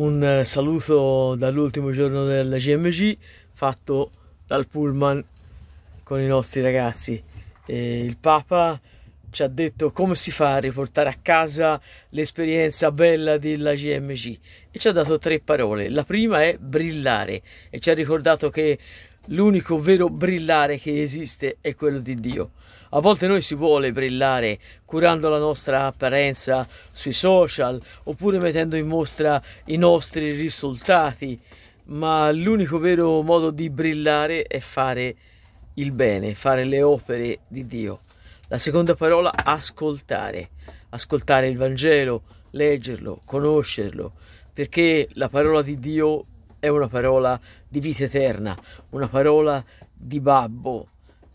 un eh, saluto dall'ultimo giorno del GMG fatto dal pullman con i nostri ragazzi. E il Papa ci ha detto come si fa a riportare a casa l'esperienza bella della GMG e ci ha dato tre parole. La prima è brillare e ci ha ricordato che l'unico vero brillare che esiste è quello di Dio. A volte noi si vuole brillare curando la nostra apparenza sui social oppure mettendo in mostra i nostri risultati, ma l'unico vero modo di brillare è fare il bene, fare le opere di Dio. La seconda parola, ascoltare. Ascoltare il Vangelo, leggerlo, conoscerlo, perché la parola di Dio è una parola di vita eterna, una parola di babbo,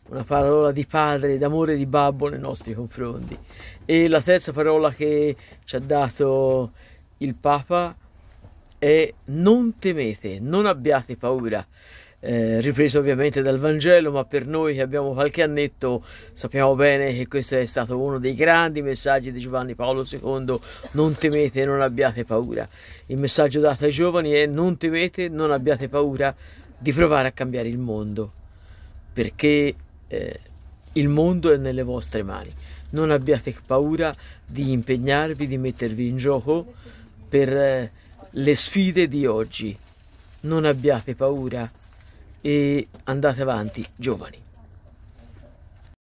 una parola di padre, d'amore di babbo nei nostri confronti. E la terza parola che ci ha dato il Papa è non temete, non abbiate paura. Eh, ripreso ovviamente dal Vangelo, ma per noi che abbiamo qualche annetto sappiamo bene che questo è stato uno dei grandi messaggi di Giovanni Paolo II, non temete, non abbiate paura. Il messaggio dato ai giovani è non temete, non abbiate paura di provare a cambiare il mondo, perché eh, il mondo è nelle vostre mani. Non abbiate paura di impegnarvi, di mettervi in gioco per eh, le sfide di oggi. Non abbiate paura e andate avanti giovani.